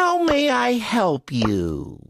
How may I help you?